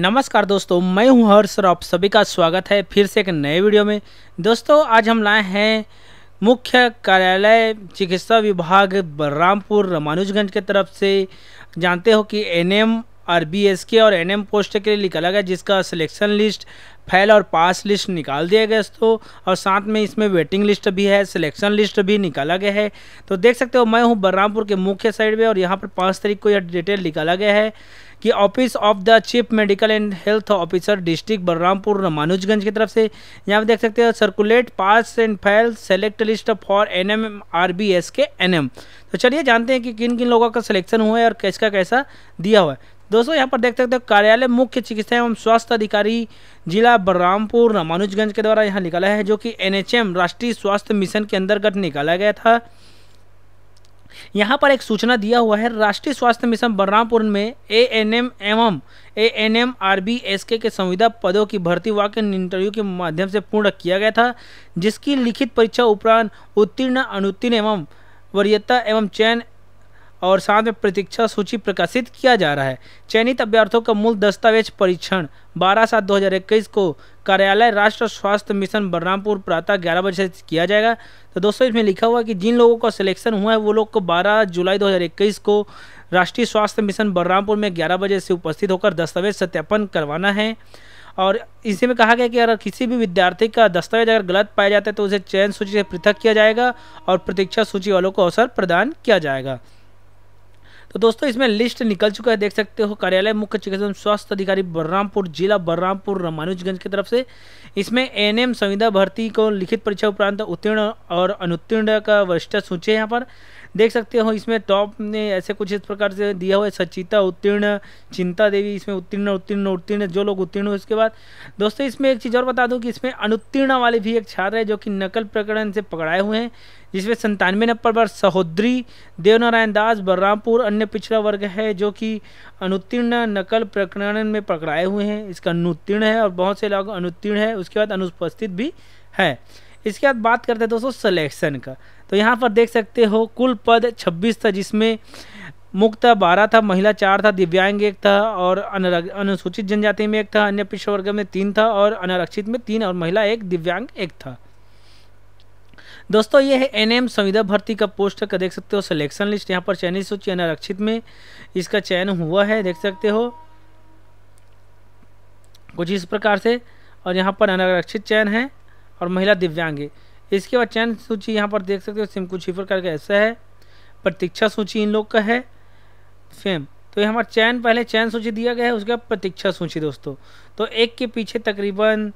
नमस्कार दोस्तों मैं हूं हर्ष और आप सभी का स्वागत है फिर से एक नए वीडियो में दोस्तों आज हम लाए हैं मुख्य कार्यालय चिकित्सा विभाग बलरामपुर रामानुजगंज के तरफ से जानते हो कि एनएम एस के और एनएम पोस्ट के लिए निकाला गया जिसका सिलेक्शन लिस्ट फैल और पास लिस्ट निकाल दिया गया दोस्तों और साथ में इसमें वेटिंग लिस्ट भी है सिलेक्शन लिस्ट भी निकाला गया है तो देख सकते हो मैं हूँ बलरामपुर के मुख्य साइड में और यहाँ पर पाँच तारीख को यह डिटेल निकाला गया है कि office of the chief medical and health officer district Balrampur Manujganj की तरफ से यहाँ पर देख सकते हैं circulate pass and file select list for N M R B S K N M तो चलिए जानते हैं कि किन किन लोगों का सिलेक्शन हुआ है और कैसा कैसा दिया हुआ है दोस्तों यहाँ पर देख सकते हो कार्यालय मुख्य चिकित्सा एवं स्वास्थ्य अधिकारी जिला बलरामपुर रामानुजगंज के द्वारा यहाँ निकाला है जो कि एनएचएम राष्ट्रीय स्वास्थ्य मिशन के अंतर्गत निकाला गया था यहाँ पर एक सूचना दिया हुआ है राष्ट्रीय स्वास्थ्य मिशन बलरामपुर में ए एन एम एवं A N M R B S K के संविदा पदों की भर्ती वाक इंटरव्यू के माध्यम से पूर्ण किया गया था जिसकी लिखित परीक्षा उपरांत उत्तीर्ण अनुत्तीर्ण एवं वरीयता एवं चयन और साथ में प्रतीक्षा सूची प्रकाशित किया जा रहा है चयनित अभ्यर्थियों का मूल दस्तावेज परीक्षण 12 सात 2021 को कार्यालय राष्ट्र स्वास्थ्य मिशन बलरामपुर प्रातः ग्यारह बजे से किया जाएगा तो दोस्तों इसमें लिखा हुआ है कि जिन लोगों का सिलेक्शन हुआ है वो लोग को 12 जुलाई 2021 को राष्ट्रीय स्वास्थ्य मिशन बलरामपुर में ग्यारह बजे से उपस्थित होकर दस्तावेज सत्यापन करवाना है और इसी में कहा गया कि अगर किसी भी विद्यार्थी का दस्तावेज अगर गलत पाया जाता है तो उसे चयन सूची से पृथक किया जाएगा और प्रतीक्षा सूची वालों को अवसर प्रदान किया जाएगा तो दोस्तों इसमें लिस्ट निकल चुका है देख सकते हो कार्यालय मुख्य चिकित्सा स्वास्थ्य अधिकारी बलरामपुर जिला बलरामपुर रामानुजगंज की तरफ से इसमें एनएम संविदा भर्ती को लिखित परीक्षा उपरांत उत्तीर्ण और अनुत्तीर्ण का वरिष्ठ सूची है यहाँ पर देख सकते हो इसमें टॉप ने ऐसे कुछ इस प्रकार से दिया हुआ है सचिता उत्तीर्ण चिंता देवी इसमें उत्तीर्ण उत्तीर्ण उत्तीर्ण जो लोग उत्तीर्ण हुए उसके बाद दोस्तों इसमें एक चीज़ और बता दूँ कि इसमें अनुत्तीर्ण वाले भी एक छात्र है जो कि नकल प्रकरण से पकड़ाए हुए हैं जिसमें संतानवे नंबर पर सहोदरी देवनारायण दास बलरामपुर अन्य पिछड़ा वर्ग है जो कि अनुत्तीर्ण नकल प्रकरण में पकड़ाए हुए हैं इसका अनुत्तीर्ण है और बहुत से लोग अनुत्तीर्ण है उसके बाद अनुपस्थित भी है इसके बाद बात करते हैं दोस्तों सिलेक्शन का तो यहाँ पर देख सकते हो कुल पद 26 था जिसमें मुक्त था बारह था महिला चार था दिव्यांग एक था और अनुसूचित जनजाति में एक था अन्य पिछड़ वर्ग में तीन था और अनारक्षित में तीन और महिला एक दिव्यांग एक था दोस्तों ये है एनएम संविदा भर्ती का पोस्ट का देख सकते हो सिलेक्शन लिस्ट यहाँ पर चयनित सूची अनारक्षित में इसका चयन हुआ है देख सकते हो कुछ इस प्रकार से और यहाँ पर अनारक्षित चयन है और महिला दिव्यांग है इसके बाद चयन सूची यहाँ पर देख सकते हो सिमकू छिफर करके ऐसा है प्रतीक्षा सूची इन लोग का है सेम तो ये हमारा चयन पहले चयन सूची दिया गया है उसके बाद प्रतीक्षा सूची दोस्तों तो एक के पीछे तकरीबन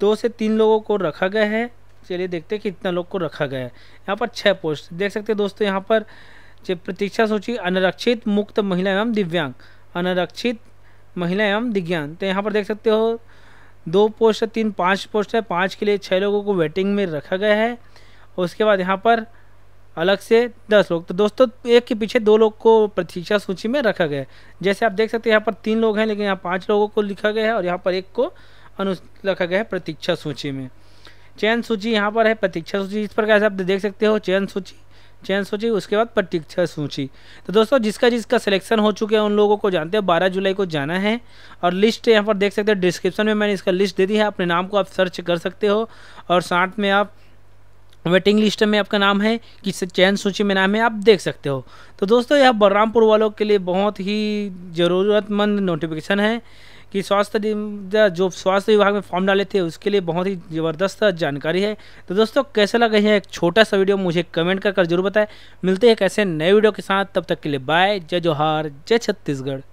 दो से तीन लोगों को रखा गया है चलिए देखते हैं कितना लोग को रखा गया है यहाँ पर छः पोस्ट देख सकते हैं दोस्तों यहाँ पर प्रतीक्षा सूची अनरक्षित मुक्त महिला एवं दिव्यांग अनरक्षित महिला एवं दिव्यांग तो यहाँ पर देख सकते हो दो पोस्ट है तीन पाँच पोस्ट है पाँच के लिए छः लोगों को वेटिंग में रखा गया है उसके बाद यहाँ पर अलग से दस लोग तो दोस्तों एक के पीछे दो लोग को प्रतीक्षा सूची में रखा गया है जैसे आप देख सकते हैं यहाँ पर तीन लोग हैं लेकिन यहाँ पाँच लोगों को लिखा गया है और यहाँ पर एक को अनु रखा गया है प्रतीक्षा सूची में चयन सूची यहाँ पर है प्रतीक्षा सूची इस प्रकार से आप देख सकते हो चयन सूची चयन सूची उसके बाद प्रतीक्षा सूची तो दोस्तों जिसका जिसका सिलेक्शन हो चुके हैं उन लोगों को जानते हैं बारह जुलाई को जाना है और लिस्ट यहाँ पर देख सकते हैं डिस्क्रिप्शन में मैंने इसका लिस्ट दे दी है अपने नाम को आप सर्च कर सकते हो और साथ में आप वेटिंग लिस्ट में आपका नाम है कि चयन सूची में नाम है आप देख सकते हो तो दोस्तों यह बलरामपुर वालों के लिए बहुत ही ज़रूरतमंद नोटिफिकेशन है कि स्वास्थ्य जो स्वास्थ्य विभाग में फॉर्म डाले थे उसके लिए बहुत ही ज़बरदस्त जानकारी है तो दोस्तों कैसा लगा यह एक छोटा सा वीडियो मुझे कमेंट कर कर जरूर बताएं मिलते हैं एक ऐसे नए वीडियो के साथ तब तक के लिए बाय जय जोहार जय छत्तीसगढ़